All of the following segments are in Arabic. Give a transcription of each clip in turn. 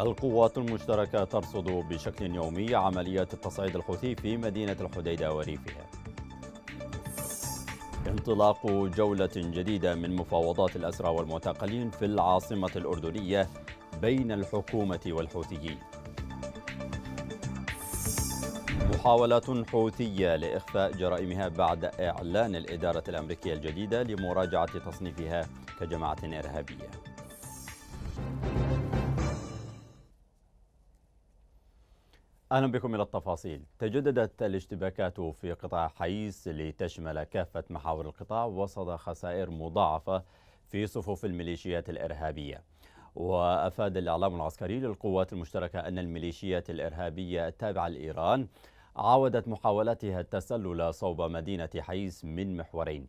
القوات المشتركة ترصد بشكل يومي عمليات التصعيد الحوثي في مدينة الحديدة وريفها انطلاق جولة جديدة من مفاوضات الأسرى والمعتقلين في العاصمة الأردنية بين الحكومة والحوثيين محاولات حوثية لإخفاء جرائمها بعد إعلان الإدارة الأمريكية الجديدة لمراجعة تصنيفها كجماعة إرهابية أهلا بكم إلى التفاصيل تجددت الاشتباكات في قطاع حيس لتشمل كافة محاور القطاع وسط خسائر مضاعفة في صفوف الميليشيات الإرهابية وأفاد الإعلام العسكري للقوات المشتركة أن الميليشيات الإرهابية التابعة لإيران عاودت محاولاتها التسلل صوب مدينة حيس من محورين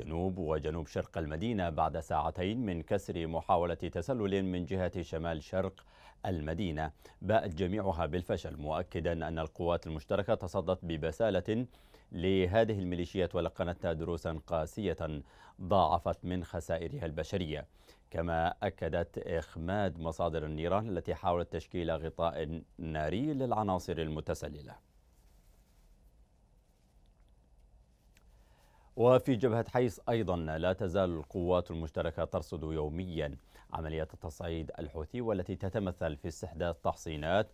جنوب وجنوب شرق المدينة بعد ساعتين من كسر محاولة تسلل من جهة شمال شرق المدينة باءت جميعها بالفشل مؤكدا أن القوات المشتركة تصدت ببسالة لهذه الميليشيات ولقنتها دروسا قاسية ضاعفت من خسائرها البشرية كما أكدت إخماد مصادر النيران التي حاولت تشكيل غطاء ناري للعناصر المتسللة وفي جبهة حيص أيضا لا تزال القوات المشتركة ترصد يوميا عملية التصعيد الحوثي والتي تتمثل في استحداث تحصينات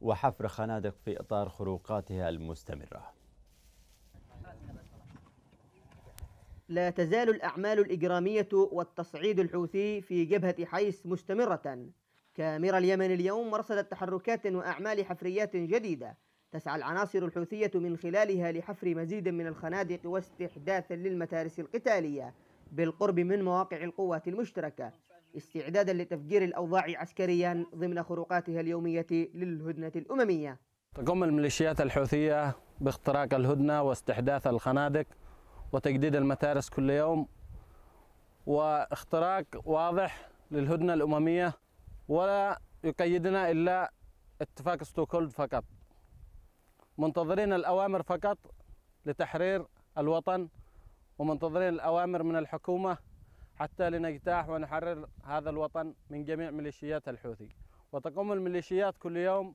وحفر خنادق في إطار خروقاتها المستمرة لا تزال الأعمال الإجرامية والتصعيد الحوثي في جبهة حيس مستمرة كاميرا اليمن اليوم رصدت تحركات وأعمال حفريات جديدة تسعى العناصر الحوثية من خلالها لحفر مزيد من الخنادق واستحداث للمتارس القتالية بالقرب من مواقع القوات المشتركة استعدادا لتفجير الأوضاع عسكريا نعم. ضمن خروقاتها اليومية للهدنة الأممية تقوم الميليشيات الحوثية باختراق الهدنة واستحداث الخنادق وتجديد المتارس كل يوم واختراق واضح للهدنة الأممية ولا يقيدنا إلا اتفاق ستوكولد فقط منتظرين الأوامر فقط لتحرير الوطن ومنتظرين الأوامر من الحكومة حتى لنجتاح ونحرر هذا الوطن من جميع ميليشيات الحوثي وتقوم الميليشيات كل يوم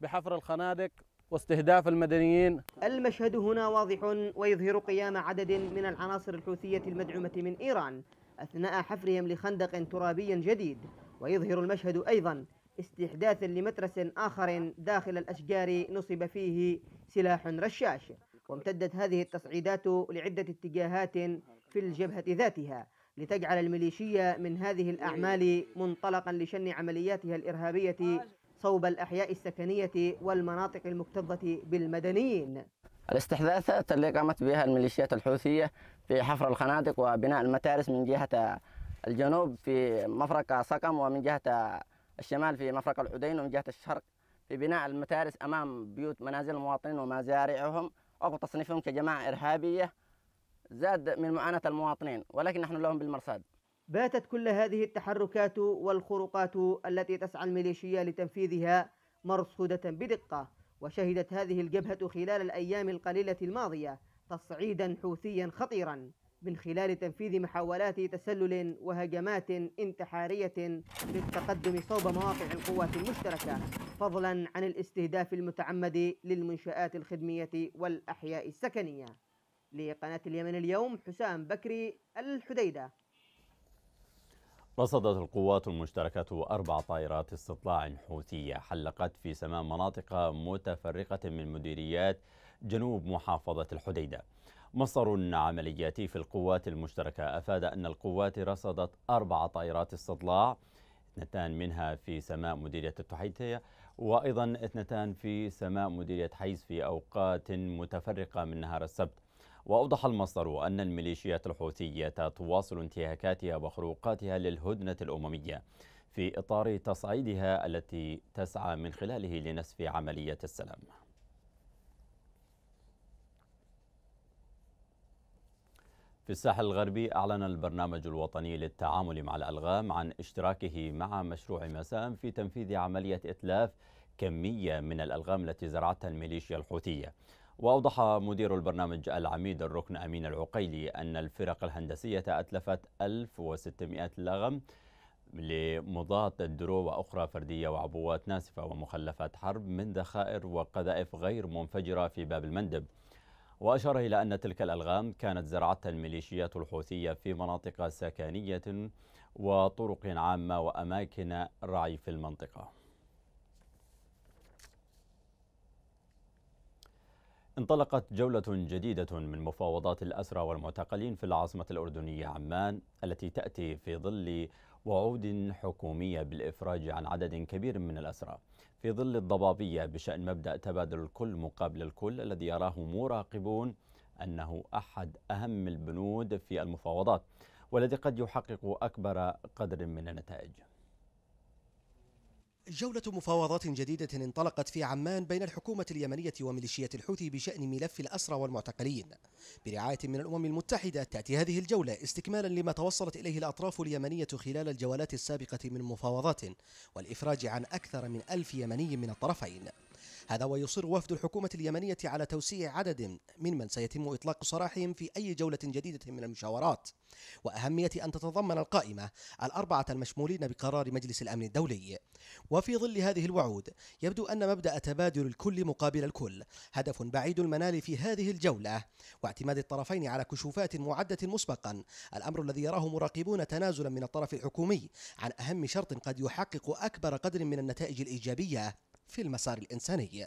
بحفر الخنادق واستهداف المدنيين المشهد هنا واضح ويظهر قيام عدد من العناصر الحوثية المدعومة من إيران أثناء حفرهم لخندق ترابي جديد ويظهر المشهد أيضا استحداثا لمترس آخر داخل الأشجار نصب فيه سلاح رشاش وامتدت هذه التصعيدات لعدة اتجاهات في الجبهة ذاتها لتجعل الميليشيا من هذه الأعمال منطلقا لشن عملياتها الإرهابية صوب الأحياء السكنية والمناطق المكتظة بالمدنيين الاستحداثات اللي قامت بها الميليشيات الحوثية في حفر الخنادق وبناء المتارس من جهة الجنوب في مفرق سقم ومن جهة الشمال في مفرق العدين ومن جهة الشرق في بناء المتارس أمام بيوت منازل المواطنين ومزارعهم أو تصنيفهم كجماعة إرهابية زاد من معاناة المواطنين ولكن نحن لهم بالمرصاد باتت كل هذه التحركات والخروقات التي تسعى الميليشيا لتنفيذها مرصودة بدقة وشهدت هذه الجبهة خلال الأيام القليلة الماضية تصعيدا حوثيا خطيرا من خلال تنفيذ محاولات تسلل وهجمات انتحارية للتقدم صوب مواقع القوات المشتركة فضلا عن الاستهداف المتعمد للمنشآت الخدمية والأحياء السكنية لقناة اليمن اليوم حسام بكري الحديدة رصدت القوات المشتركة أربع طائرات استطلاع حوثية حلقت في سماء مناطق متفرقة من مديريات جنوب محافظة الحديدة مصدر عملياتي في القوات المشتركة أفاد أن القوات رصدت أربع طائرات استطلاع اثنتان منها في سماء مديرية التحيتية وأيضا اثنتان في سماء مديرية حيز في أوقات متفرقة من نهار السبت وأوضح المصدر أن الميليشيات الحوثية تواصل انتهاكاتها وخروقاتها للهدنة الأممية في إطار تصعيدها التي تسعى من خلاله لنسف عملية السلام في الساحل الغربي أعلن البرنامج الوطني للتعامل مع الألغام عن اشتراكه مع مشروع مسام في تنفيذ عملية إتلاف كمية من الألغام التي زرعتها الميليشيا الحوثية وأوضح مدير البرنامج العميد الركن أمين العقيلي أن الفرق الهندسية أتلفت 1600 لغم لمضاد الدرو وأخرى فردية وعبوات ناسفة ومخلفات حرب من ذخائر وقذائف غير منفجرة في باب المندب وأشار إلى أن تلك الألغام كانت زرعتها الميليشيات الحوثية في مناطق سكانية وطرق عامة وأماكن رعي في المنطقة انطلقت جولة جديدة من مفاوضات الأسرى والمعتقلين في العاصمة الأردنية عمان التي تأتي في ظل وعود حكومية بالإفراج عن عدد كبير من الأسرى في ظل الضبابية بشأن مبدأ تبادل الكل مقابل الكل الذي يراه مراقبون أنه أحد أهم البنود في المفاوضات والذي قد يحقق أكبر قدر من النتائج جولة مفاوضات جديدة انطلقت في عمان بين الحكومة اليمنية وميليشيات الحوثي بشأن ملف الأسرى والمعتقلين برعاية من الأمم المتحدة تأتي هذه الجولة استكمالا لما توصلت إليه الأطراف اليمنية خلال الجولات السابقة من مفاوضات والإفراج عن أكثر من ألف يمني من الطرفين هذا ويصر وفد الحكومة اليمنية على توسيع عدد من من سيتم إطلاق سراحهم في أي جولة جديدة من المشاورات وأهمية أن تتضمن القائمة الأربعة المشمولين بقرار مجلس الأمن الدولي وفي ظل هذه الوعود يبدو أن مبدأ تبادل الكل مقابل الكل هدف بعيد المنال في هذه الجولة واعتماد الطرفين على كشوفات معدة مسبقا الأمر الذي يراه مراقبون تنازلا من الطرف الحكومي عن أهم شرط قد يحقق أكبر قدر من النتائج الإيجابية في المسار الإنساني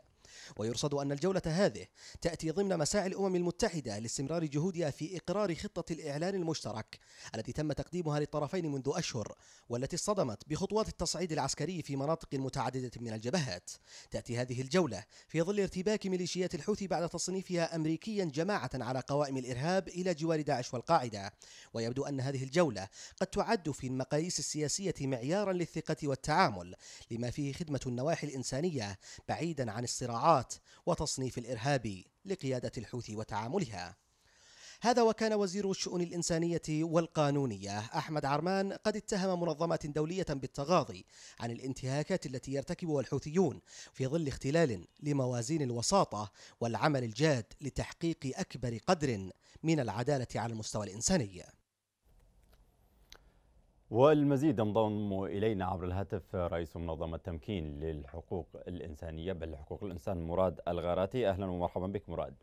ويرصد أن الجولة هذه تأتي ضمن مساعي الأمم المتحدة لاستمرار جهودها في إقرار خطة الإعلان المشترك التي تم تقديمها للطرفين منذ أشهر والتي اصطدمت بخطوات التصعيد العسكري في مناطق متعددة من الجبهات تأتي هذه الجولة في ظل ارتباك ميليشيات الحوثي بعد تصنيفها أمريكيا جماعة على قوائم الإرهاب إلى جوار داعش والقاعدة ويبدو أن هذه الجولة قد تعد في المقاييس السياسية معيارا للثقة والتعامل لما فيه خدمة النواحي الإنسانية بعيدا عن الصراعات الصراعات وتصنيف الإرهاب لقيادة الحوثي وتعاملها هذا وكان وزير الشؤون الإنسانية والقانونية أحمد عرمان قد اتهم منظمة دولية بالتغاضي عن الانتهاكات التي يرتكبها الحوثيون في ظل اختلال لموازين الوساطة والعمل الجاد لتحقيق أكبر قدر من العدالة على المستوى الإنساني والمزيد ينضم إلينا عبر الهاتف رئيس منظمة تمكين للحقوق الإنسانية بل حقوق الإنسان مراد الغاراتي أهلا ومرحبا بك مراد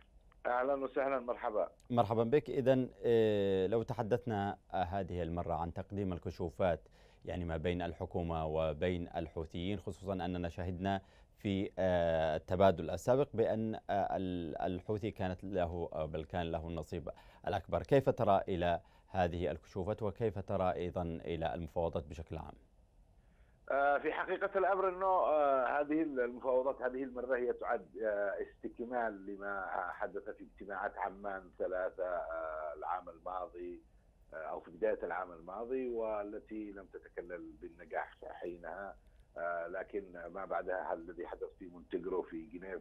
أهلا وسهلا مرحبا مرحبا بك إذا آه، لو تحدثنا آه، هذه المرة عن تقديم الكشوفات يعني ما بين الحكومة وبين الحوثيين خصوصا أننا شهدنا في آه، التبادل السابق بأن الحوثي كانت له بل كان له النصيب الأكبر كيف ترى إلى هذه الكشوفات وكيف ترى أيضا إلى المفاوضات بشكل عام آه، في حقيقة الأمر أنه آه، هذه المفاوضات هذه المرة هي تعد آه، استكمال لما حدث في اجتماعات عمان ثلاثة العام الماضي أو في بداية العام الماضي والتي لم تتكلل بالنجاح حينها لكن ما بعدها الذي حدث في مونتيجرو في جنيف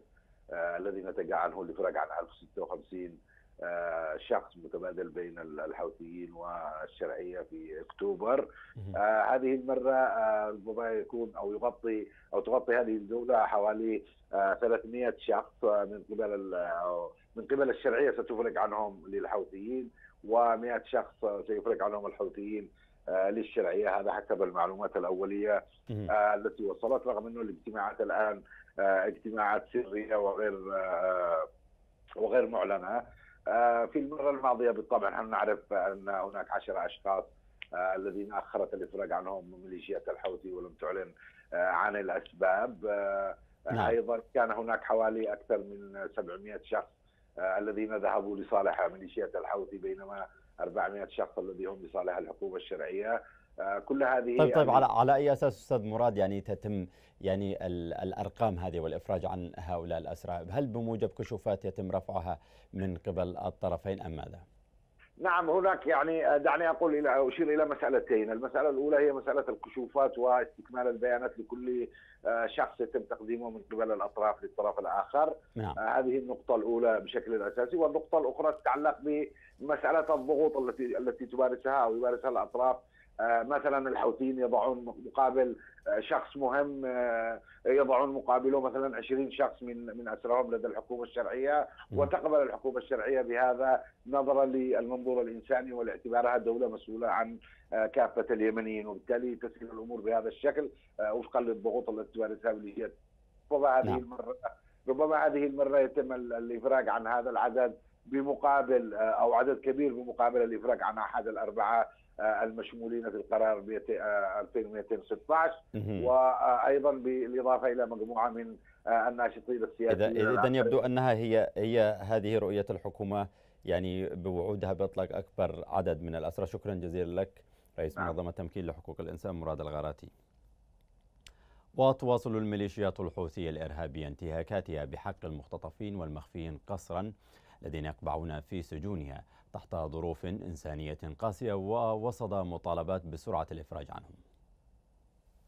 الذي نتج عنه الإفراج عن 1056 آه، شخص متبادل بين الحوثيين والشرعيه في اكتوبر آه، هذه المره ربما آه، يكون او يغطي او تغطي هذه الجوله حوالي 300 شخص من قبل من قبل الشرعيه ستفرق عنهم للحوثيين و100 شخص سيفرق عنهم الحوثيين للشرعيه هذا حسب المعلومات الاوليه التي وصلت رغم انه الاجتماعات الان اجتماعات سريه وغير وغير معلنه آه، في المرة الماضية بالطبع نحن نعرف أن هناك عشرة أشخاص آه، الذين أخرت الإفراج عنهم ميليشيات الحوثي ولم تعلن آه، عن الأسباب نعم. أيضا كان هناك حوالي أكثر من 700 شخص الذين ذهبوا لصالح ميليشيات الحوثي بينما 400 شخص الذي هم لصالح الحكومة الشرعية كل هذه طيب طيب يعني على على اي اساس استاذ مراد يعني تتم يعني الارقام هذه والافراج عن هؤلاء الاسرى، هل بموجب كشوفات يتم رفعها من قبل الطرفين ام ماذا؟ نعم هناك يعني دعني اقول الى اشير الى مسالتين، المساله الاولى هي مساله الكشوفات واستكمال البيانات لكل آه، شخص يتم تقديمه من قبل الاطراف للطرف الاخر. نعم. آه، هذه النقطه الاولى بشكل اساسي، والنقطه الاخرى تتعلق بمساله الضغوط التي التي تمارسها او يمارسها الاطراف آه، مثلا الحوثيين يضعون مقابل آه، شخص مهم آه، يضعون مقابله مثلا 20 شخص من من اسرهم لدى الحكومه الشرعيه وتقبل الحكومه الشرعيه بهذا نظرا للمنظور الانساني ولاعتبارها دوله مسؤوله عن كافه اليمنيين وبالتالي تسير الامور بهذا الشكل وفقا للضغوط التي تمارسها ميليشيات ربما هذه نعم. المره ربما هذه المره يتم الافراج عن هذا العدد بمقابل او عدد كبير بمقابل الافراج عن احد الاربعه آه، المشمولين في القرار 2216 آه، وايضا بالاضافه الى مجموعه من آه، الناشطين السياسيين اذا يبدو انها هي هي هذه رؤيه الحكومه يعني بوعودها باطلاق اكبر عدد من الاسرى شكرا جزيلا لك رئيس نعم. منظمه تمكين لحقوق الانسان مراد الغراتي وتواصل الميليشيات الحوثيه الارهابيه انتهاكاتها بحق المختطفين والمخفيين قسرا الذين يقبعون في سجونها تحت ظروف إنسانية قاسية ووصد مطالبات بسرعة الإفراج عنهم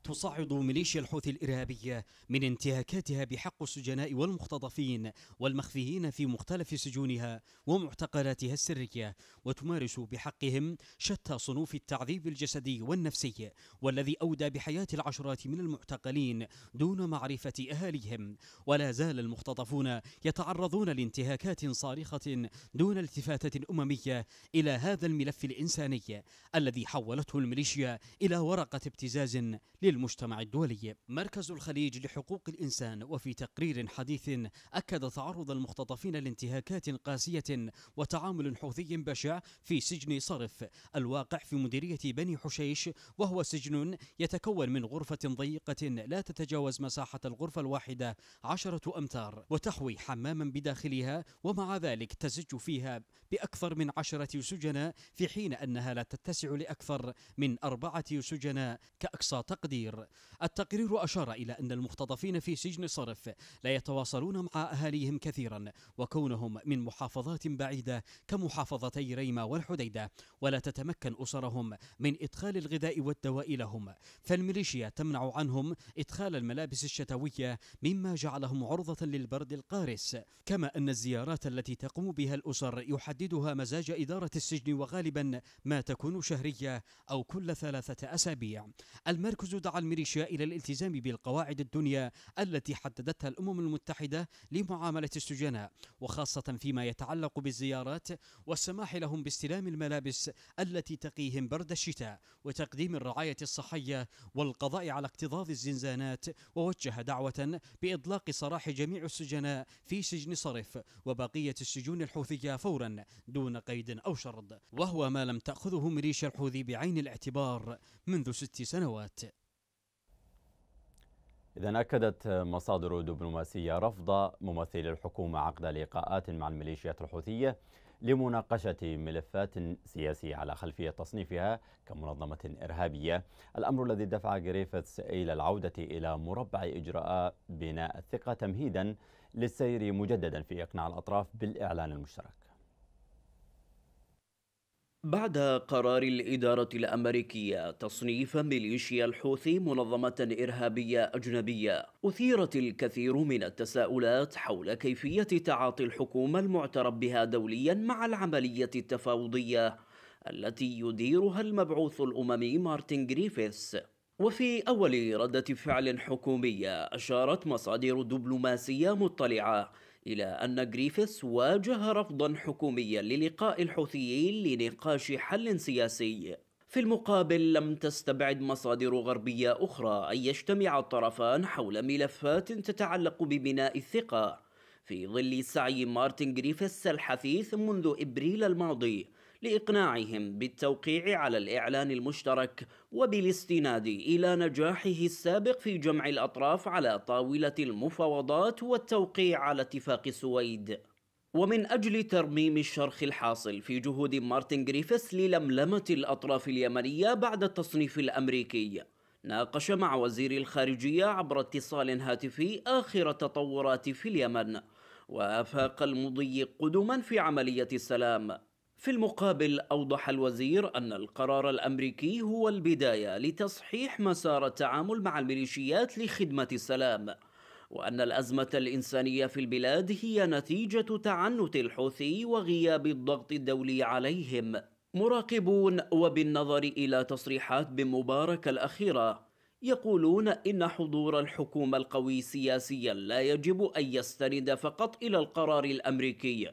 تصعد ميليشيا الحوثي الإرهابية من انتهاكاتها بحق السجناء والمختطفين والمخفيين في مختلف سجونها ومعتقلاتها السرية وتمارس بحقهم شتى صنوف التعذيب الجسدي والنفسي والذي أودى بحياة العشرات من المعتقلين دون معرفة أهاليهم ولا زال المختطفون يتعرضون لانتهاكات صارخة دون التفاتة أممية إلى هذا الملف الإنساني الذي حولته الميليشيا إلى ورقة ابتزاز لل المجتمع الدولي مركز الخليج لحقوق الإنسان وفي تقرير حديث أكد تعرض المختطفين لانتهاكات قاسية وتعامل حوثي بشع في سجن صرف الواقع في مديرية بني حشيش وهو سجن يتكون من غرفة ضيقة لا تتجاوز مساحة الغرفة الواحدة عشرة أمتار وتحوي حماما بداخلها ومع ذلك تزج فيها بأكثر من عشرة سجناء في حين أنها لا تتسع لأكثر من أربعة سجناء كأقصى تقدير التقرير التقرير أشار إلى أن المختطفين في سجن صرف لا يتواصلون مع أهاليهم كثيرا وكونهم من محافظات بعيدة كمحافظتي ريمة والحديدة ولا تتمكن أسرهم من إدخال الغذاء والدواء لهم فالميليشيا تمنع عنهم إدخال الملابس الشتوية مما جعلهم عرضة للبرد القارس كما أن الزيارات التي تقوم بها الأسر يحددها مزاج إدارة السجن وغالبا ما تكون شهرية أو كل ثلاثة أسابيع المركز دعا الميليشيا إلى الالتزام بالقواعد الدنيا التي حددتها الأمم المتحدة لمعاملة السجناء وخاصة فيما يتعلق بالزيارات والسماح لهم باستلام الملابس التي تقيهم برد الشتاء وتقديم الرعاية الصحية والقضاء على اكتظاظ الزنزانات ووجه دعوة بإطلاق سراح جميع السجناء في سجن صرف وبقية السجون الحوثية فورا دون قيد أو شرط وهو ما لم تأخذه ميليشيا الحوثي بعين الاعتبار منذ ست سنوات إذا أكدت مصادر دبلوماسية رفض ممثلي الحكومة عقد لقاءات مع الميليشيات الحوثية لمناقشة ملفات سياسية على خلفية تصنيفها كمنظمة إرهابية الأمر الذي دفع جريفيث إلى العودة إلى مربع إجراء بناء الثقة تمهيدا للسير مجددا في إقناع الأطراف بالإعلان المشترك بعد قرار الإدارة الأمريكية تصنيف ميليشيا الحوثي منظمة إرهابية أجنبية أثيرت الكثير من التساؤلات حول كيفية تعاطي الحكومة المعترف بها دوليا مع العملية التفاوضية التي يديرها المبعوث الأممي مارتن جريفيث. وفي أول ردة فعل حكومية أشارت مصادر دبلوماسية مطلعة إلى أن جريفيث واجه رفضا حكوميا للقاء الحوثيين لنقاش حل سياسي في المقابل لم تستبعد مصادر غربية أخرى أن يجتمع الطرفان حول ملفات تتعلق ببناء الثقة في ظل سعي مارتن جريفيث الحثيث منذ إبريل الماضي لإقناعهم بالتوقيع على الإعلان المشترك وبالاستناد إلى نجاحه السابق في جمع الأطراف على طاولة المفاوضات والتوقيع على اتفاق السويد ومن أجل ترميم الشرخ الحاصل في جهود مارتن جريفيث للملمة الأطراف اليمنية بعد التصنيف الأمريكي ناقش مع وزير الخارجية عبر اتصال هاتفي آخر التطورات في اليمن وأفاق المضي قدما في عملية السلام في المقابل أوضح الوزير أن القرار الأمريكي هو البداية لتصحيح مسار التعامل مع الميليشيات لخدمة السلام وأن الأزمة الإنسانية في البلاد هي نتيجة تعنت الحوثي وغياب الضغط الدولي عليهم مراقبون وبالنظر إلى تصريحات بن مبارك الأخيرة يقولون إن حضور الحكومة القوي سياسيا لا يجب أن يستند فقط إلى القرار الأمريكي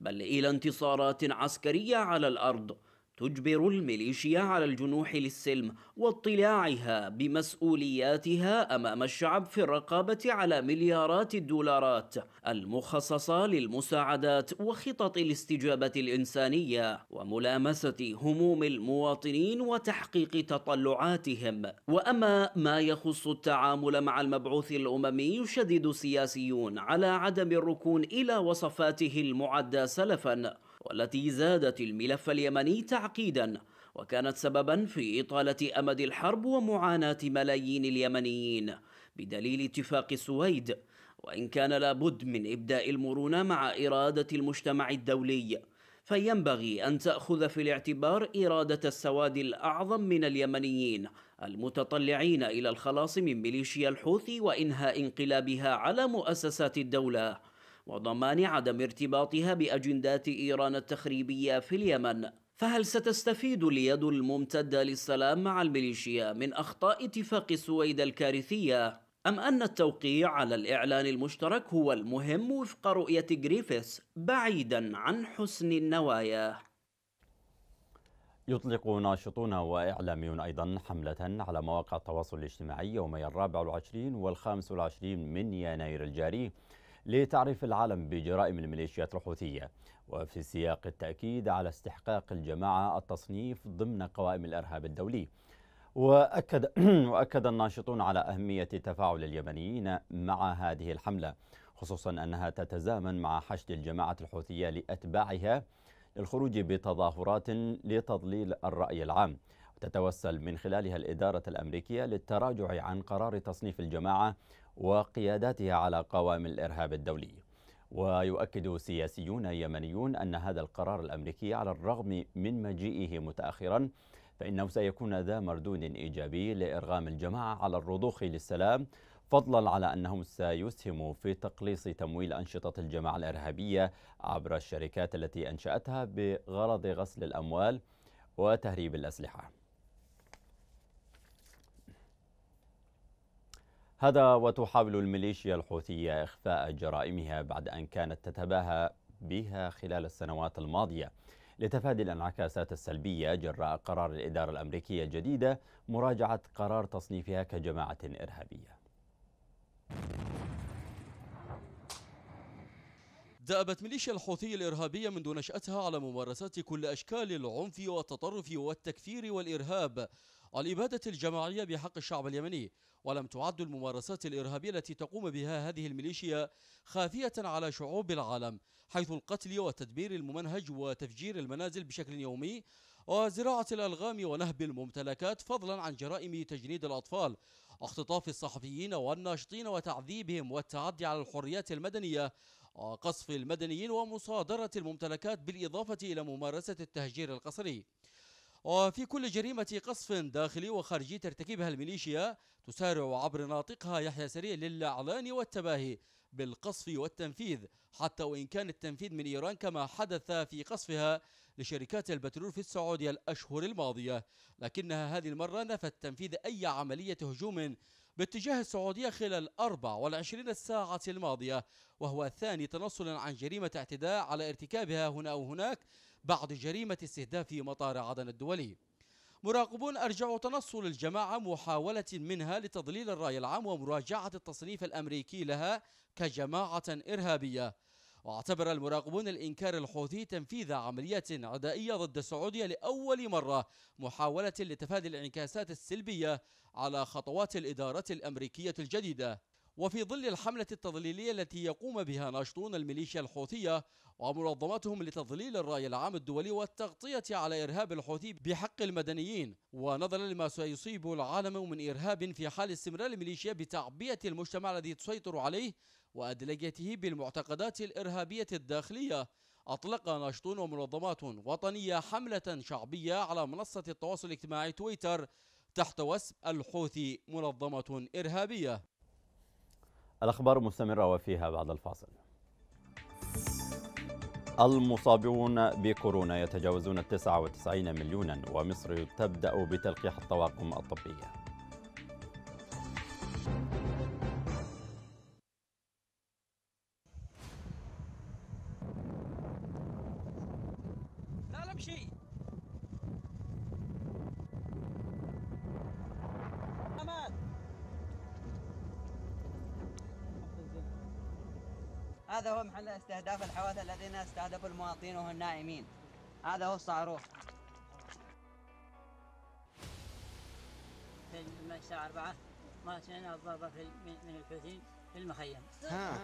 بل إلى انتصارات عسكرية على الأرض تجبر الميليشيا على الجنوح للسلم واطلاعها بمسؤولياتها امام الشعب في الرقابه على مليارات الدولارات المخصصه للمساعدات وخطط الاستجابه الانسانيه وملامسه هموم المواطنين وتحقيق تطلعاتهم واما ما يخص التعامل مع المبعوث الاممي يشدد السياسيون على عدم الركون الى وصفاته المعدى سلفا والتي زادت الملف اليمني تعقيدا وكانت سببا في إطالة أمد الحرب ومعاناة ملايين اليمنيين بدليل اتفاق السويد وإن كان لابد من إبداء المرونة مع إرادة المجتمع الدولي فينبغي أن تأخذ في الاعتبار إرادة السواد الأعظم من اليمنيين المتطلعين إلى الخلاص من ميليشيا الحوثي وإنهاء انقلابها على مؤسسات الدولة وضمان عدم ارتباطها باجندات ايران التخريبيه في اليمن فهل ستستفيد اليد الممتده للسلام مع الميليشيا من اخطاء اتفاق السويد الكارثيه ام ان التوقيع على الاعلان المشترك هو المهم وفق رؤيه جريفيث بعيدا عن حسن النوايا يطلق ناشطون وإعلاميون أيضا حملة على مواقع التواصل الاجتماعي يومي الرابع والعشرين والخامس والعشرين من يناير الجاري لتعريف العالم بجرائم الميليشيات الحوثية وفي سياق التأكيد على استحقاق الجماعة التصنيف ضمن قوائم الإرهاب الدولي وأكد, وأكد الناشطون على أهمية تفاعل اليمنيين مع هذه الحملة خصوصا أنها تتزامن مع حشد الجماعة الحوثية لأتباعها للخروج بتظاهرات لتضليل الرأي العام تتوسل من خلالها الإدارة الأمريكية للتراجع عن قرار تصنيف الجماعة وقياداتها على قوام الإرهاب الدولي ويؤكد سياسيون يمنيون أن هذا القرار الأمريكي على الرغم من مجيئه متأخرا فإنه سيكون ذا مردود إيجابي لإرغام الجماعة على الرضوخ للسلام فضلا على أنه سيسهم في تقليص تمويل أنشطة الجماعة الإرهابية عبر الشركات التي أنشأتها بغرض غسل الأموال وتهريب الأسلحة هذا وتحاول الميليشيا الحوثية إخفاء جرائمها بعد أن كانت تتباهى بها خلال السنوات الماضية لتفادي الانعكاسات السلبية جراء قرار الإدارة الأمريكية الجديدة مراجعة قرار تصنيفها كجماعة إرهابية دأبت ميليشيا الحوثية الإرهابية منذ نشأتها على ممارسات كل أشكال العنف والتطرف والتكفير والإرهاب الإبادة الجماعية بحق الشعب اليمني ولم تعد الممارسات الإرهابية التي تقوم بها هذه الميليشيا خافية على شعوب العالم حيث القتل والتدبير الممنهج وتفجير المنازل بشكل يومي وزراعة الألغام ونهب الممتلكات فضلا عن جرائم تجنيد الأطفال اختطاف الصحفيين والناشطين وتعذيبهم والتعدي على الحريات المدنية وقصف المدنيين ومصادرة الممتلكات بالإضافة إلى ممارسة التهجير القسري وفي كل جريمة قصف داخلي وخارجي ترتكبها الميليشيا تسارع عبر ناطقها يحيى سريع للإعلان والتباهي بالقصف والتنفيذ حتى وإن كان التنفيذ من إيران كما حدث في قصفها لشركات البترول في السعودية الأشهر الماضية لكنها هذه المرة نفت تنفيذ أي عملية هجوم باتجاه السعودية خلال 24 ساعة الماضية وهو ثاني تنصل عن جريمة اعتداء على ارتكابها هنا أو هناك بعد جريمة استهداف في مطار عدن الدولي مراقبون أرجعوا تنصل الجماعة محاولة منها لتضليل الرأي العام ومراجعة التصنيف الأمريكي لها كجماعة إرهابية واعتبر المراقبون الإنكار الحوثي تنفيذ عمليات عدائية ضد السعودية لأول مرة محاولة لتفادي الانعكاسات السلبية على خطوات الإدارة الأمريكية الجديدة وفي ظل الحملة التضليلية التي يقوم بها ناشطون الميليشيا الحوثية ومنظمتهم لتضليل الرأي العام الدولي والتغطية على إرهاب الحوثي بحق المدنيين ونظرا لما سيصيب العالم من إرهاب في حال استمرار الميليشيا بتعبية المجتمع الذي تسيطر عليه وأدلجته بالمعتقدات الإرهابية الداخلية أطلق ناشطون ومنظمات وطنية حملة شعبية على منصة التواصل الاجتماعي تويتر تحت وسم الحوثي منظمة إرهابية الأخبار مستمرة وفيها بعد الفاصل المصابون بكورونا يتجاوزون 99 مليونا ومصر تبدأ بتلقيح الطواقم الطبية استهداف الحواث الذين استهدفوا المواطنين وهم نائمين هذا هو الصاروخ في الساعة 4 ما سمعنا الضربة في من الحوثيين في المخيم ها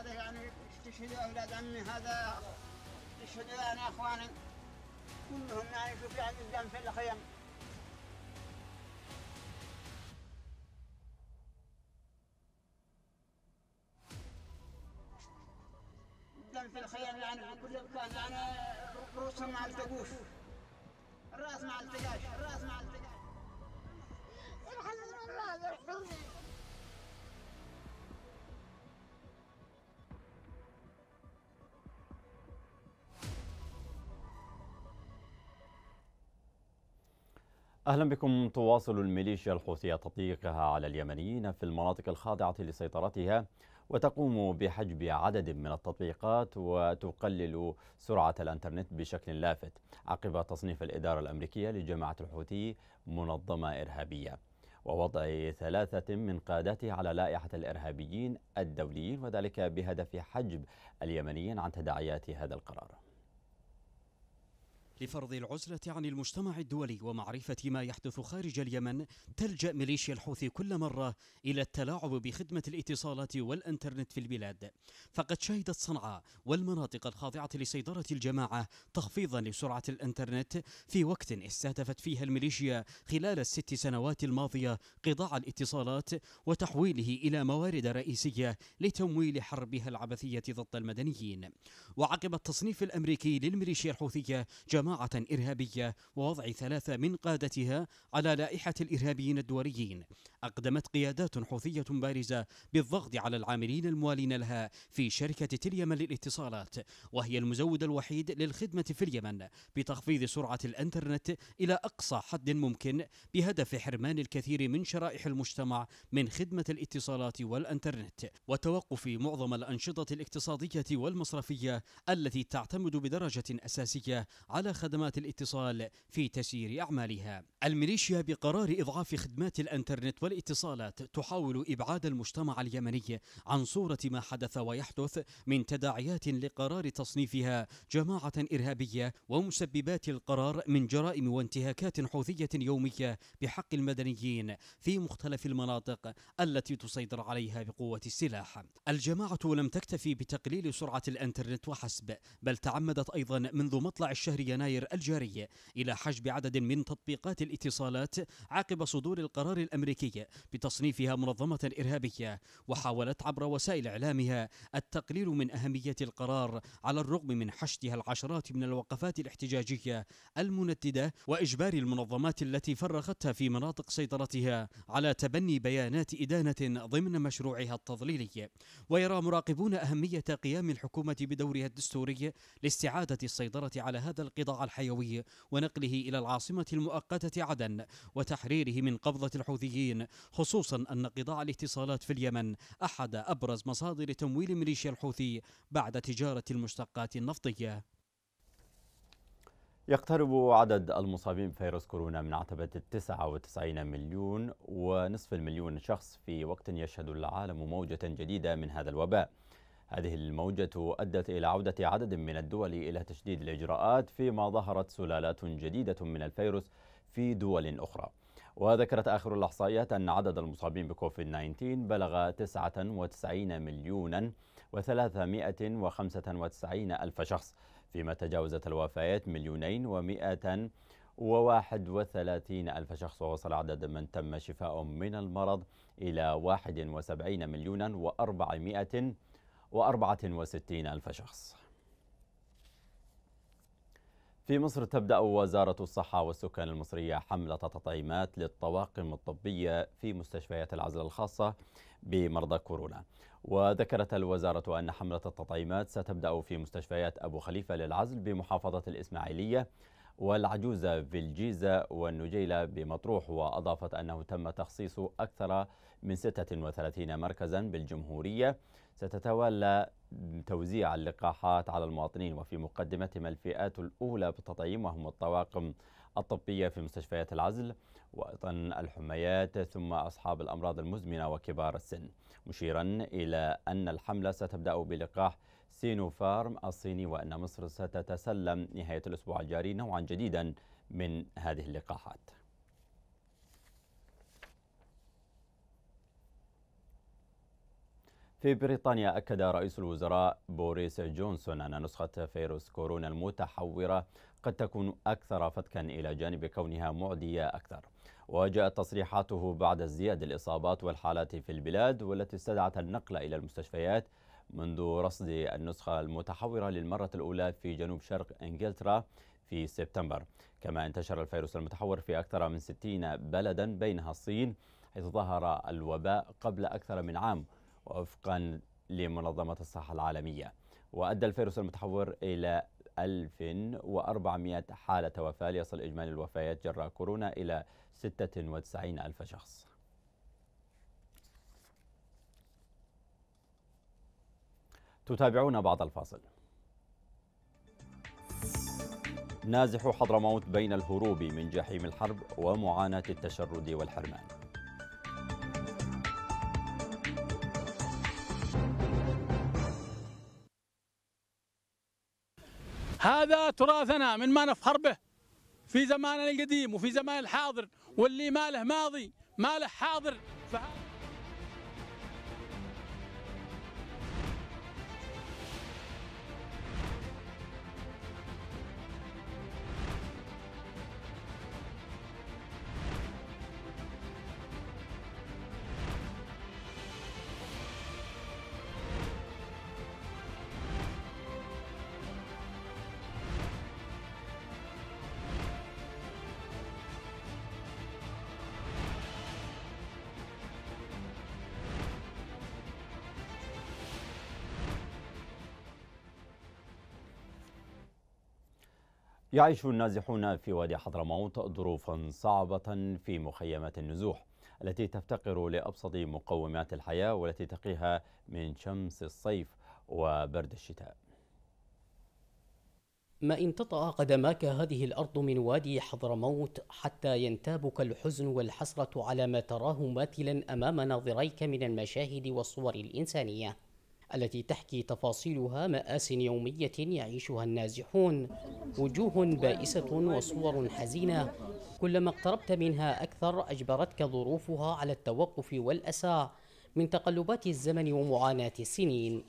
هذا يعني تشهدوا اولاد عمي هذا تشهدوا انا اخواني كلهم يعني شوف يعني قدام في الخيم قدام في الخيم يعني في كل مكان يعني رؤوسهم مع التقوش الراس مع التقاش الراس مع التقاش الحزن الله يحفظني أهلا بكم تواصل الميليشيا الحوثية تطبيقها على اليمنيين في المناطق الخاضعة لسيطرتها وتقوم بحجب عدد من التطبيقات وتقلل سرعة الانترنت بشكل لافت عقب تصنيف الإدارة الأمريكية لجماعة الحوثي منظمة إرهابية ووضع ثلاثة من قادته على لائحة الإرهابيين الدوليين وذلك بهدف حجب اليمنيين عن تداعيات هذا القرار لفرض العزلة عن المجتمع الدولي ومعرفة ما يحدث خارج اليمن تلجأ ميليشيا الحوثي كل مرة إلى التلاعب بخدمة الاتصالات والإنترنت في البلاد فقد شهدت صنعاء والمناطق الخاضعة لسيطرة الجماعة تخفيضا لسرعة الإنترنت في وقت استهدفت فيها الميليشيا خلال الست سنوات الماضية قطاع الاتصالات وتحويله إلى موارد رئيسية لتمويل حربها العبثية ضد المدنيين وعقب التصنيف الأمريكي للميليشيا الحوثية جماعة جماعة إرهابية ووضع ثلاثة من قادتها على لائحة الإرهابيين الدوليين أقدمت قيادات حوثية بارزة بالضغط على العاملين الموالين لها في شركة تليمن للاتصالات وهي المزود الوحيد للخدمة في اليمن بتخفيض سرعة الأنترنت إلى أقصى حد ممكن بهدف حرمان الكثير من شرائح المجتمع من خدمة الاتصالات والأنترنت وتوقف معظم الأنشطة الاقتصادية والمصرفية التي تعتمد بدرجة أساسية على خدمات الاتصال في تسيير أعمالها الميليشيا بقرار إضعاف خدمات الأنترنت والاتصالات تحاول إبعاد المجتمع اليمني عن صورة ما حدث ويحدث من تداعيات لقرار تصنيفها جماعة إرهابية ومسببات القرار من جرائم وانتهاكات حوثية يومية بحق المدنيين في مختلف المناطق التي تسيطر عليها بقوة السلاح الجماعة لم تكتفي بتقليل سرعة الأنترنت وحسب بل تعمدت أيضا منذ مطلع الشهر يناير يناير الجاري إلى حجب عدد من تطبيقات الاتصالات عقب صدور القرار الأمريكي بتصنيفها منظمة إرهابية وحاولت عبر وسائل إعلامها التقليل من أهمية القرار على الرغم من حشدها العشرات من الوقفات الاحتجاجية المنددة وإجبار المنظمات التي فرغتها في مناطق سيطرتها على تبني بيانات إدانة ضمن مشروعها التضليلي ويرى مراقبون أهمية قيام الحكومة بدورها الدستوري لاستعادة السيطرة على هذا القطاع الحيوي ونقله إلى العاصمة المؤقتة عدن وتحريره من قبضة الحوثيين خصوصا أن قطاع الاتصالات في اليمن أحد أبرز مصادر تمويل ميليشيا الحوثي بعد تجارة المشتقات النفطية يقترب عدد المصابين بفيروس كورونا من عتبة 99 مليون ونصف المليون شخص في وقت يشهد العالم موجة جديدة من هذا الوباء هذه الموجة أدت إلى عودة عدد من الدول إلى تشديد الإجراءات فيما ظهرت سلالات جديدة من الفيروس في دول أخرى وذكرت آخر الإحصائيات أن عدد المصابين بكوفيد 19 بلغ 99 مليونا و395 ألف شخص فيما تجاوزت الوفيات مليونين و 131 ألف شخص ووصل عدد من تم شفاء من المرض إلى 71 مليونا و400 و وستين ألف شخص في مصر تبدأ وزارة الصحة والسكان المصرية حملة تطعيمات للطواقم الطبية في مستشفيات العزل الخاصة بمرضى كورونا وذكرت الوزارة أن حملة التطعيمات ستبدأ في مستشفيات أبو خليفة للعزل بمحافظة الإسماعيلية والعجوزة في الجيزة والنجيلة بمطروح وأضافت أنه تم تخصيص أكثر من 36 مركزا بالجمهورية ستتولى توزيع اللقاحات على المواطنين وفي مقدمتهم الفئات الأولى بالتطعيم وهم الطواقم الطبية في مستشفيات العزل وأيضا الحميات ثم أصحاب الأمراض المزمنة وكبار السن مشيرا إلى أن الحملة ستبدأ بلقاح سينوفارم الصيني وأن مصر ستتسلم نهاية الأسبوع الجاري نوعا جديدا من هذه اللقاحات في بريطانيا أكد رئيس الوزراء بوريس جونسون أن نسخة فيروس كورونا المتحورة قد تكون أكثر فتكا إلى جانب كونها معدية أكثر وجاءت تصريحاته بعد ازدياد الإصابات والحالات في البلاد والتي استدعت النقل إلى المستشفيات منذ رصد النسخة المتحورة للمرة الأولى في جنوب شرق إنجلترا في سبتمبر كما انتشر الفيروس المتحور في أكثر من 60 بلدا بينها الصين حيث ظهر الوباء قبل أكثر من عام وفقا لمنظمة الصحة العالمية وأدى الفيروس المتحور إلى 1400 حالة وفاة ليصل إجمالي الوفيات جراء كورونا إلى 96 ألف شخص تتابعون بعد الفاصل نازح حضرموت بين الهروب من جحيم الحرب ومعاناة التشرد والحرمان هذا تراثنا من ما نفخر به في زماننا القديم وفي زمان الحاضر واللي ما له ماضي ما له حاضر فهذا يعيش النازحون في وادي حضرموت ظروفا صعبة في مخيمات النزوح التي تفتقر لأبسط مقومات الحياة والتي تقيها من شمس الصيف وبرد الشتاء ما إن تطأ قدماك هذه الأرض من وادي حضرموت حتى ينتابك الحزن والحسرة على ما تراه ماثلا أمام ناظريك من المشاهد والصور الإنسانية التي تحكي تفاصيلها مآس يومية يعيشها النازحون وجوه بائسة وصور حزينة كلما اقتربت منها أكثر أجبرتك ظروفها على التوقف والأسى من تقلبات الزمن ومعاناة السنين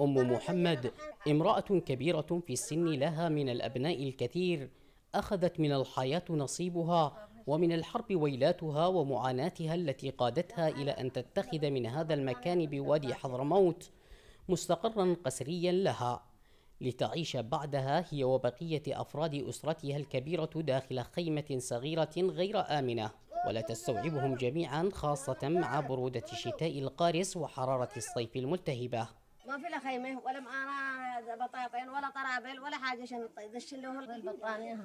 أم محمد امرأة كبيرة في السن لها من الأبناء الكثير أخذت من الحياة نصيبها ومن الحرب ويلاتها ومعاناتها التي قادتها إلى أن تتخذ من هذا المكان بوادي حضرموت مستقرا قسريا لها لتعيش بعدها هي وبقية أفراد أسرتها الكبيرة داخل خيمة صغيرة غير آمنة ولا تستوعبهم جميعا خاصة مع برودة الشتاء القارس وحرارة الصيف الملتهبة ما في لا خيمة ولا معانا بطاطين ولا طرابل ولا حاجة عشان الطيب الشلة البطانية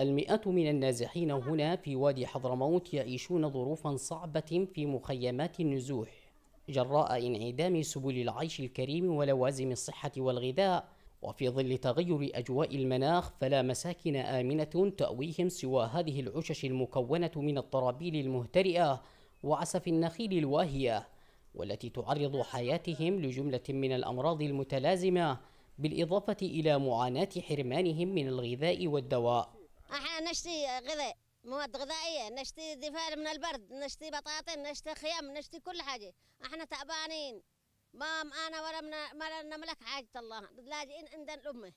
المئة من النازحين هنا في وادي حضرموت يعيشون ظروفا صعبة في مخيمات النزوح جراء انعدام سبل العيش الكريم ولوازم الصحة والغذاء وفي ظل تغير أجواء المناخ فلا مساكن آمنة تأويهم سوى هذه العشش المكونة من الطرابيل المهترئة وعسف النخيل الواهية والتي تعرض حياتهم لجملة من الأمراض المتلازمة بالإضافة إلى معاناة حرمانهم من الغذاء والدواء احنا نشتي غذاء مواد غذائية نشتي دفاع من البرد نشتي بطاطين نشتي خيام نشتي كل حاجة احنا تعبانين ما أنا ولا من ما نملك حاجة الله لاجئين عند الأمة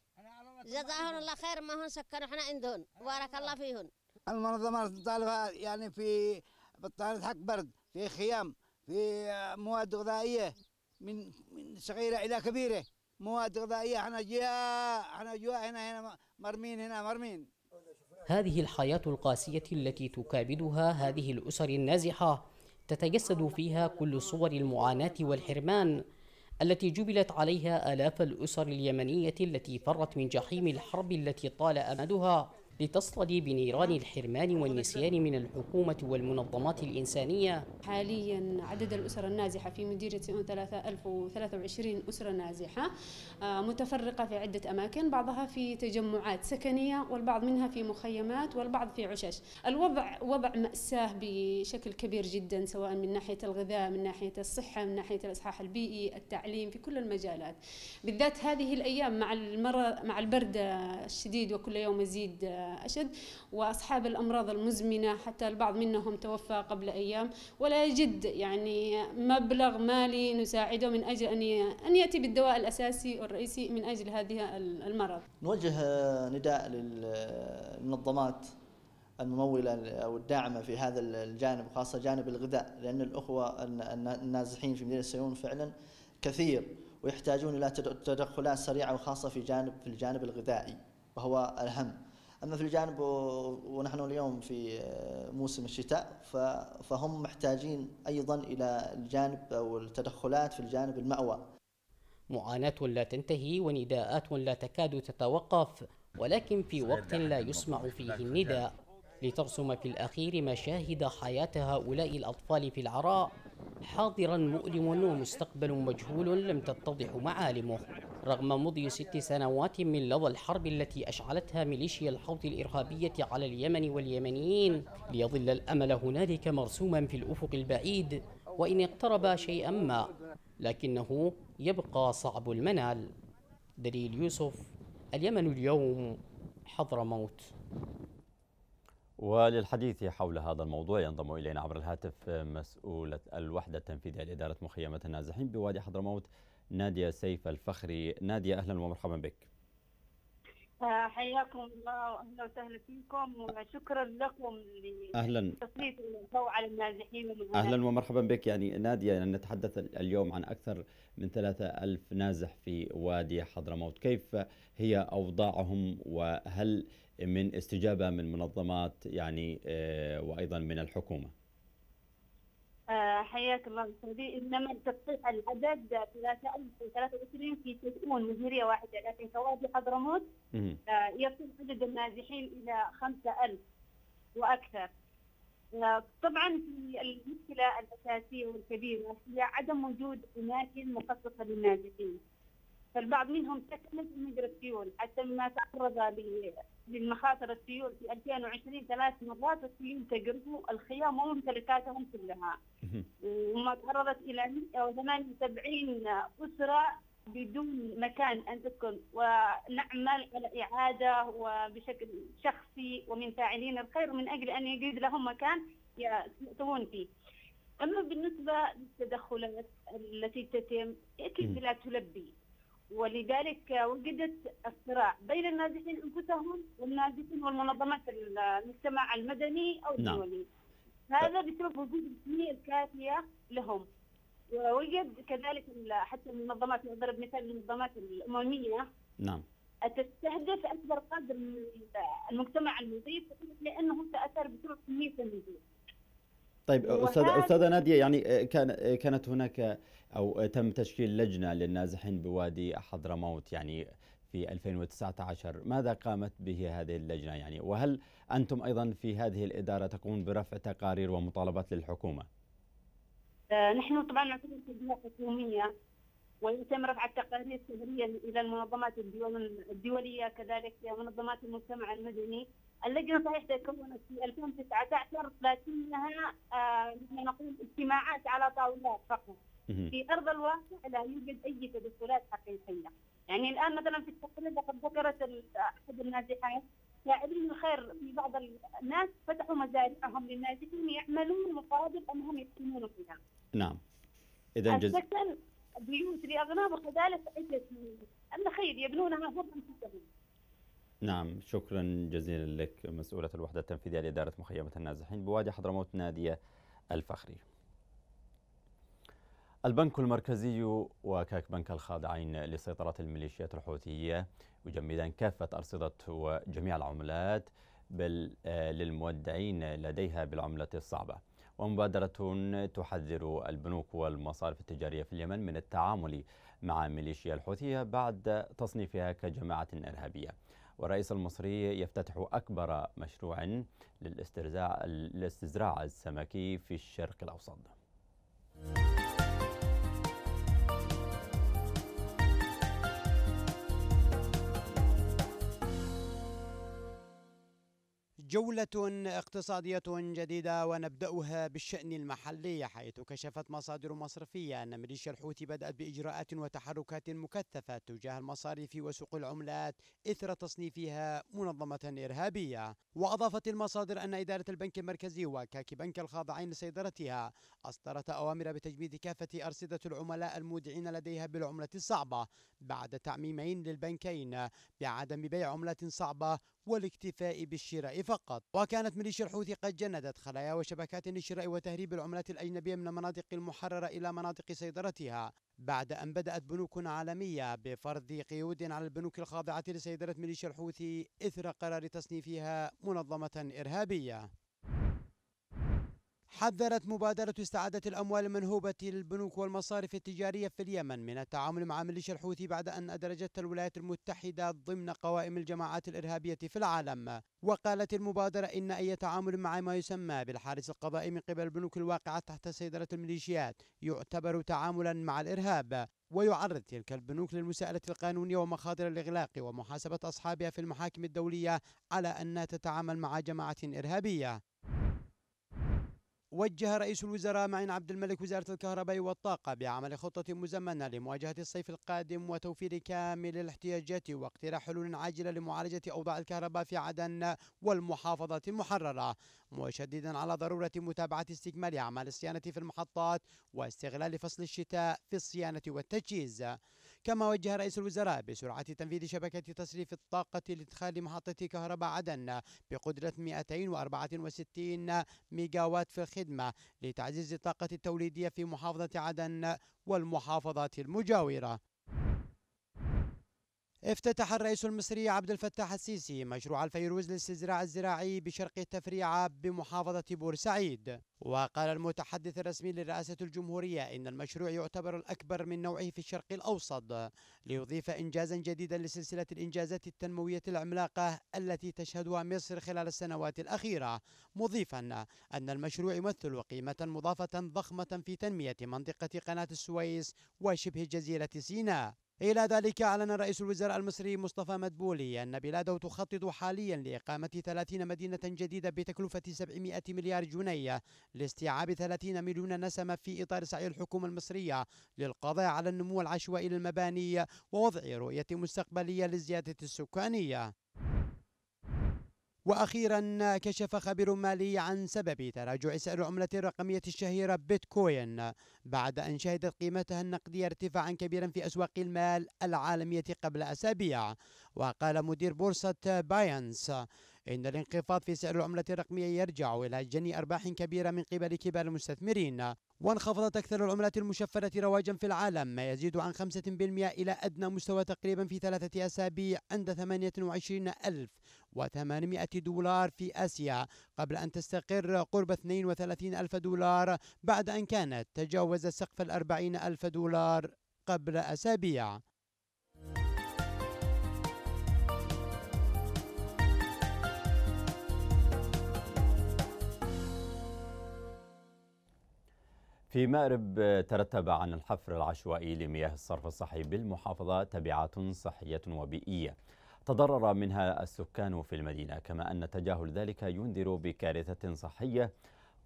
جزاهم الله خير ما هم سكنوا احنا عندهم بارك الله فيهم المنظمة تطالبها يعني في بطالة حق برد في خيام في مواد غذائية من صغيرة إلى كبيرة مواد غذائيه احنا جياع احنا جوا هنا هنا مرمين هنا مرمين هذه الحياه القاسيه التي تكابدها هذه الاسر النازحه تتجسد فيها كل صور المعاناه والحرمان التي جبلت عليها آلاف الأسر اليمنية التي فرت من جحيم الحرب التي طال أمدها لتصطدي بنيران الحرمان والنسيان من الحكومة والمنظمات الإنسانية حاليا عدد الأسر النازحة في مديرة سيئون 3023 أسرة نازحة آه، متفرقة في عدة أماكن بعضها في تجمعات سكنية والبعض منها في مخيمات والبعض في عشش الوضع وضع مأساة بشكل كبير جدا سواء من ناحية الغذاء من ناحية الصحة من ناحية الإصحاح البيئي التعليم في كل المجالات بالذات هذه الأيام مع المرض مع البرد الشديد وكل يوم يزيد آه، أشد وأصحاب الأمراض المزمنة حتى البعض منهم توفى قبل أيام ولا يجد يعني مبلغ مالي نساعده من أجل أن أن يأتي بالدواء الأساسي والرئيسي من أجل هذه المرض نوجه نداء للمنظمات الممولة أو الداعمة في هذا الجانب وخاصة جانب الغذاء لأن الأخوة النازحين في مدينة سيون فعلا كثير ويحتاجون إلى تدخلات سريعة وخاصة في جانب في الجانب الغذائي وهو الأهم اما في الجانب ونحن اليوم في موسم الشتاء فهم محتاجين ايضا الى الجانب او التدخلات في الجانب المأوى. معاناة لا تنتهي ونداءات لا تكاد تتوقف ولكن في وقت لا يسمع فيه النداء لترسم في الأخير مشاهد حياة هؤلاء الأطفال في العراء حاضرا مؤلم ومستقبل مجهول لم تتضح معالمه رغم مضي ست سنوات من لظى الحرب التي أشعلتها ميليشيا الحوث الإرهابية على اليمن واليمنيين ليظل الأمل هنالك مرسوما في الأفق البعيد وإن اقترب شيئا ما لكنه يبقى صعب المنال دليل يوسف اليمن اليوم حضرموت وللحديث حول هذا الموضوع ينضم إلينا عبر الهاتف مسؤولة الوحدة التنفيذية لإدارة مخيمات النازحين بوادي حضرموت نادية سيف الفخري نادية أهلا ومرحبا بك آه، حياكم الله واهلا وسهلا فيكم وشكرا لكم اهلا لتسليط الضوء على النازحين اهلا ومرحبا بك يعني ناديه يعني نتحدث اليوم عن اكثر من 3000 نازح في وادي حضرموت كيف هي اوضاعهم وهل من استجابه من منظمات يعني آه، وايضا من الحكومه آه، حياك الله استاذي انما تقطيع العدد 3023 في تكون مديريه واحده لكن كوادي حضرموت آه، يصل عدد النازحين الى 5000 واكثر آه، طبعا في المشكله الاساسيه والكبيره هي عدم وجود اماكن مخصصه للنازحين فالبعض منهم تكلف مجرى السيول حتى ما تعرض للمخاطر السيول في 2020 ثلاث مرات السيول تقرفوا الخيام وممتلكاتهم كلها وما تعرضت الى 178 اسره بدون مكان ان تسكن ونعمل على اعاده وبشكل شخصي ومن فاعلين الخير من اجل ان يجد لهم مكان يأتون فيه. اما بالنسبه للتدخلات التي تتم اكيد لا تلبي ولذلك وجدت الصراع بين النازحين انفسهم والنازحين والمنظمات المجتمع المدني او نعم. الدولي نعم. هذا بسبب وجود الكميه الكافيه لهم ووجد كذلك حتى المنظمات نضرب مثال المنظمات الامميه نعم تستهدف اكبر قدر من المجتمع المضيف لانه تاثر بسبب كميه النزول. طيب استاذه استاذه ناديه يعني آه، كان آه، كانت هناك او آه، تم تشكيل لجنه للنازحين بوادي حضرموت يعني في 2019 ماذا قامت به هذه اللجنه يعني وهل انتم ايضا في هذه الاداره تقومون برفع تقارير ومطالبات للحكومه؟ نحن طبعا نعتبر كجهه حكوميه ويتم رفع التقارير شهريا الى المنظمات الدوليه كذلك منظمات المجتمع المدني اللجنه صحيح تكونت في 2019 لكنها مثل آه، نقول اجتماعات على طاولات فقط في ارض الواقع لا يوجد اي تدخلات حقيقيه يعني الان مثلا في التقرير لقد ذكرت احد النازحين لاعبين الخير في بعض الناس فتحوا مزارعهم للنازحين يعملون مقابل انهم يسكنون فيها. نعم. اذا جزء السكن بيوت لاغنام وكذلك عده اما خير يبنونها هم انفسهم. نعم شكرا جزيلا لك مسؤولة الوحدة التنفيذية لإدارة مخيمة النازحين بوادي حضرموت نادية الفخري البنك المركزي وكاك بنك الخاضعين لسيطرة الميليشيات الحوثية يجمدان كافة أرصدة وجميع العملات بل آه، للمودعين لديها بالعملة الصعبة ومبادرة تحذر البنوك والمصارف التجارية في اليمن من التعامل مع ميليشيا الحوثية بعد تصنيفها كجماعة إرهابية والرئيس المصري يفتتح أكبر مشروع للاستزراع السمكي في الشرق الأوسط. جولة اقتصادية جديدة ونبدأها بالشأن المحلي حيث كشفت مصادر مصرفية أن ميليشيا الحوثي بدأت بإجراءات وتحركات مكثفة تجاه المصارف وسوق العملات إثر تصنيفها منظمة إرهابية وأضافت المصادر أن إدارة البنك المركزي وكاكي بنك الخاضعين لسيطرتها أصدرت أوامر بتجميد كافة أرصدة العملاء المودعين لديها بالعملة الصعبة بعد تعميمين للبنكين بعدم بيع عملة صعبة والاكتفاء بالشراء فقط وكانت ميليشيا الحوثي قد جندت خلايا وشبكات للشراء وتهريب العملات الأجنبية من المناطق المحررة إلى مناطق سيطرتها بعد أن بدأت بنوك عالمية بفرض قيود على البنوك الخاضعة لسيطرة ميليشيا الحوثي إثر قرار تصنيفها منظمة إرهابية حذرت مبادرة استعادة الأموال المنهوبة للبنوك والمصارف التجارية في اليمن من التعامل مع ميليشيا الحوثي بعد أن أدرجتها الولايات المتحدة ضمن قوائم الجماعات الإرهابية في العالم وقالت المبادرة إن أي تعامل مع ما يسمى بالحارس القضائي من قبل البنوك الواقعة تحت سيطرة الميليشيات يعتبر تعاملا مع الإرهاب ويعرض تلك البنوك للمساءلة القانونية ومخاطر الإغلاق ومحاسبة أصحابها في المحاكم الدولية على أنها تتعامل مع جماعة إرهابية وجه رئيس الوزراء معين عبد الملك وزارة الكهرباء والطاقة بعمل خطة مزمنة لمواجهة الصيف القادم وتوفير كامل الاحتياجات واقتراح حلول عاجلة لمعالجة أوضاع الكهرباء في عدن والمحافظة المحررة مشددا على ضرورة متابعة استكمال أعمال الصيانة في المحطات واستغلال فصل الشتاء في الصيانة والتجهيز كما وجه رئيس الوزراء بسرعة تنفيذ شبكة تصريف الطاقة لإدخال محطة كهرباء عدن بقدرة 264 ميجاوات في الخدمة لتعزيز الطاقة التوليدية في محافظة عدن والمحافظات المجاورة افتتح الرئيس المصري عبد الفتاح السيسي مشروع الفيروز للاستزراع الزراعي بشرق تفريعة بمحافظة بورسعيد وقال المتحدث الرسمي لرئاسة الجمهورية إن المشروع يعتبر الأكبر من نوعه في الشرق الأوسط ليضيف إنجازا جديدا لسلسلة الإنجازات التنموية العملاقة التي تشهدها مصر خلال السنوات الأخيرة مضيفا أن المشروع يمثل قيمة مضافة ضخمة في تنمية منطقة قناة السويس وشبه جزيرة سيناء إلى ذلك أعلن رئيس الوزراء المصري مصطفى مدبولي أن بلاده تخطط حاليا لإقامة 30 مدينة جديدة بتكلفة 700 مليار جنيه لاستيعاب 30 مليون نسمة في إطار سعي الحكومة المصرية للقضاء على النمو العشوائي للمباني ووضع رؤية مستقبلية للزيادة السكانية وأخيرا كشف خبير مالي عن سبب تراجع سعر العملة الرقمية الشهيرة بيتكوين بعد أن شهدت قيمتها النقدية ارتفاعا كبيرا في أسواق المال العالمية قبل أسابيع وقال مدير بورصة باينس إن الانخفاض في سعر العملة الرقمية يرجع إلى جني أرباح كبيرة من قبل كبار المستثمرين وانخفضت أكثر العملات المشفرة رواجا في العالم ما يزيد عن 5% إلى أدنى مستوى تقريبا في ثلاثة أسابيع عند 28 ألف و800 دولار في آسيا قبل أن تستقر قرب 32 ألف دولار بعد أن كانت تجاوز سقف الأربعين ألف دولار قبل أسابيع في مأرب ترتب عن الحفر العشوائي لمياه الصرف الصحي بالمحافظة تبعات صحية وبيئية تضرر منها السكان في المدينة كما أن تجاهل ذلك ينذر بكارثة صحية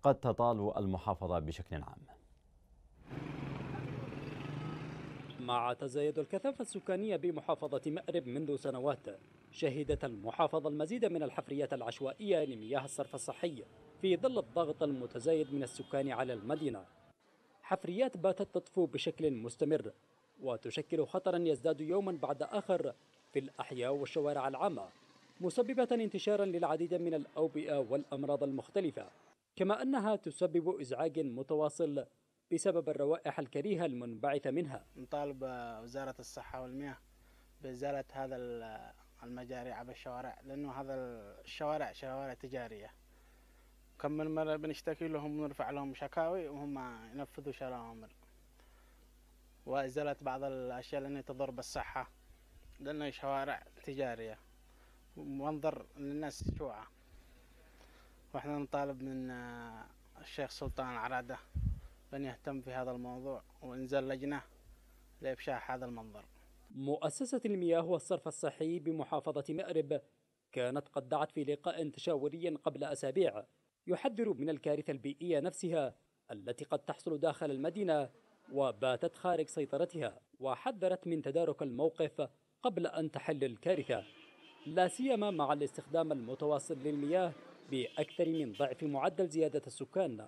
قد تطال المحافظة بشكل عام مع تزايد الكثافة السكانية بمحافظة مأرب منذ سنوات شهدت المحافظة المزيد من الحفريات العشوائية لمياه الصرف الصحي في ظل الضغط المتزايد من السكان على المدينة حفريات باتت تطفو بشكل مستمر وتشكل خطرا يزداد يوما بعد آخر في الأحياء والشوارع العامة مسببة انتشارا للعديد من الأوبئة والأمراض المختلفة كما أنها تسبب إزعاج متواصل بسبب الروائح الكريهة المنبعثة منها نطالب وزارة الصحة والمياه بإزالة هذا المجاري عبر الشوارع لأنه هذا الشوارع شوارع تجارية كم من مرة بنشتكي لهم ونرفع لهم شكاوي وهم ينفذوا شرائهم وإزالة بعض الأشياء اللي تضر بالصحة لأنه شوارع تجارية منظر للناس جوعة واحنا نطالب من آه، الشيخ سلطان عرادة بأن يهتم في هذا الموضوع وإنزال لجنة لإفشاء هذا المنظر مؤسسة المياه والصرف الصحي بمحافظة مأرب كانت قد دعت في لقاء تشاوري قبل أسابيع يحذر من الكارثة البيئية نفسها التي قد تحصل داخل المدينة وباتت خارج سيطرتها وحذرت من تدارك الموقف قبل أن تحل الكارثة لا سيما مع الاستخدام المتواصل للمياه بأكثر من ضعف معدل زيادة السكان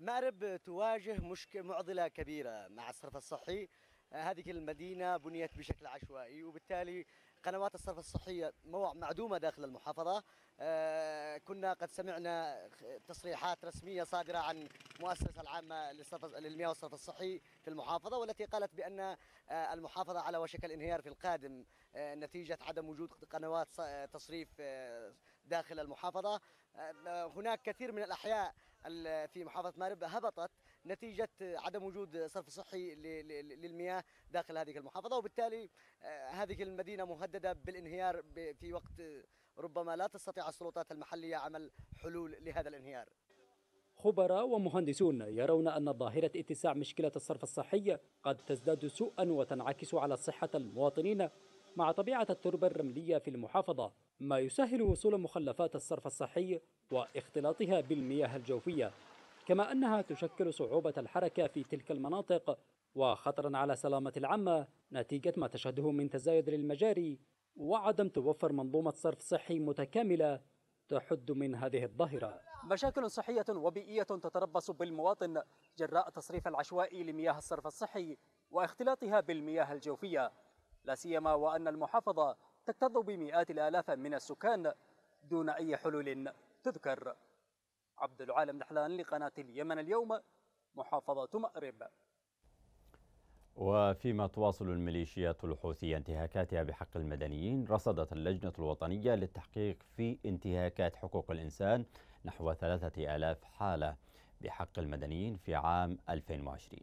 مأرب تواجه مشكلة معضلة كبيرة مع الصرف الصحي هذه المدينة بنيت بشكل عشوائي وبالتالي قنوات الصرف الصحية معدومة داخل المحافظة آه، كنا قد سمعنا تصريحات رسمية صادرة عن المؤسسة العامة للمياه والصرف الصحي في المحافظة والتي قالت بأن آه، المحافظة على وشك الانهيار في القادم آه، نتيجة عدم وجود قنوات تصريف داخل المحافظة هناك كثير من الأحياء في محافظة مارب هبطت نتيجه عدم وجود صرف صحي للمياه داخل هذه المحافظه وبالتالي آه، هذه المدينه مهدده بالانهيار في وقت ربما لا تستطيع السلطات المحليه عمل حلول لهذا الانهيار. خبراء ومهندسون يرون أن ظاهرة اتساع مشكلة الصرف الصحي قد تزداد سوءا وتنعكس على صحة المواطنين مع طبيعة التربة الرملية في المحافظة ما يسهل وصول مخلفات الصرف الصحي واختلاطها بالمياه الجوفية كما أنها تشكل صعوبة الحركة في تلك المناطق وخطرا على سلامة العامة نتيجة ما تشهده من تزايد للمجاري وعدم توفر منظومة صرف صحي متكاملة تحد من هذه الظاهرة مشاكل صحية وبيئية تتربص بالمواطن جراء تصريف العشوائي لمياه الصرف الصحي واختلاطها بالمياه الجوفية لا سيما وأن المحافظة تكتظ بمئات الآلاف من السكان دون أي حلول تذكر عبد العالم نحلان لقناة اليمن اليوم محافظة مأرب وفيما تواصل الميليشيات الحوثية انتهاكاتها بحق المدنيين رصدت اللجنة الوطنية للتحقيق في انتهاكات حقوق الإنسان نحو 3000 حالة بحق المدنيين في عام 2020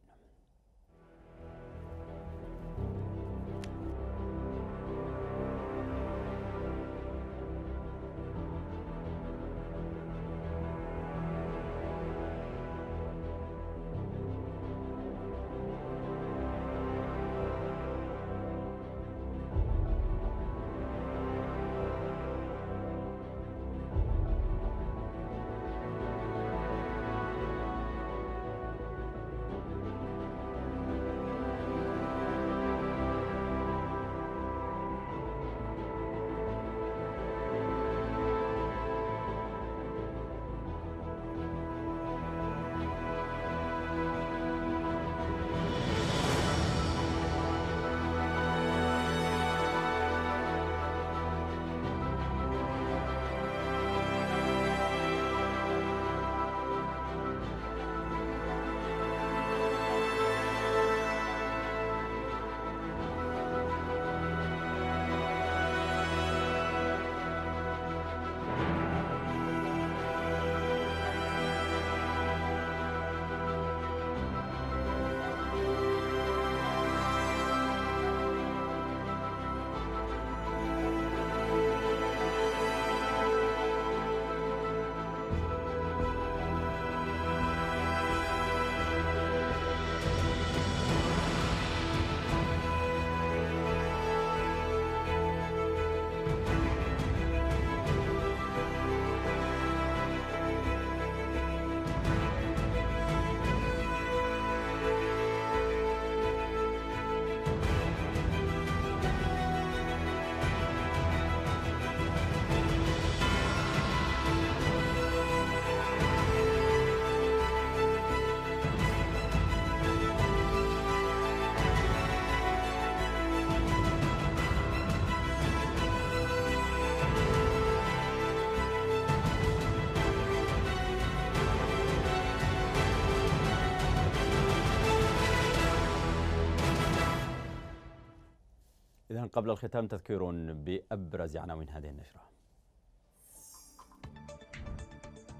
قبل الختام تذكير بأبرز عناوين هذه النشرة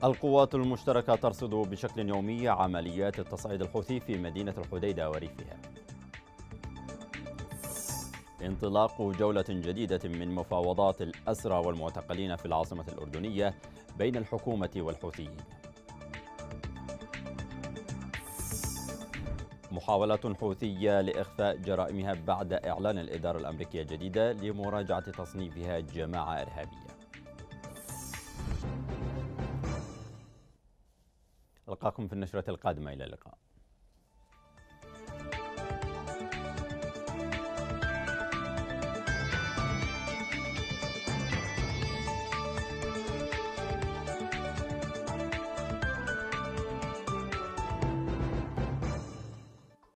القوات المشتركة ترصد بشكل يومي عمليات التصعيد الحوثي في مدينة الحديدة وريفها انطلاق جولة جديدة من مفاوضات الأسرى والمعتقلين في العاصمة الأردنية بين الحكومة والحوثيين محاولة حوثية لإخفاء جرائمها بعد إعلان الإدارة الأمريكية الجديدة لمراجعة تصنيفها جماعة إرهابية ألقاكم في النشرة القادمة إلى اللقاء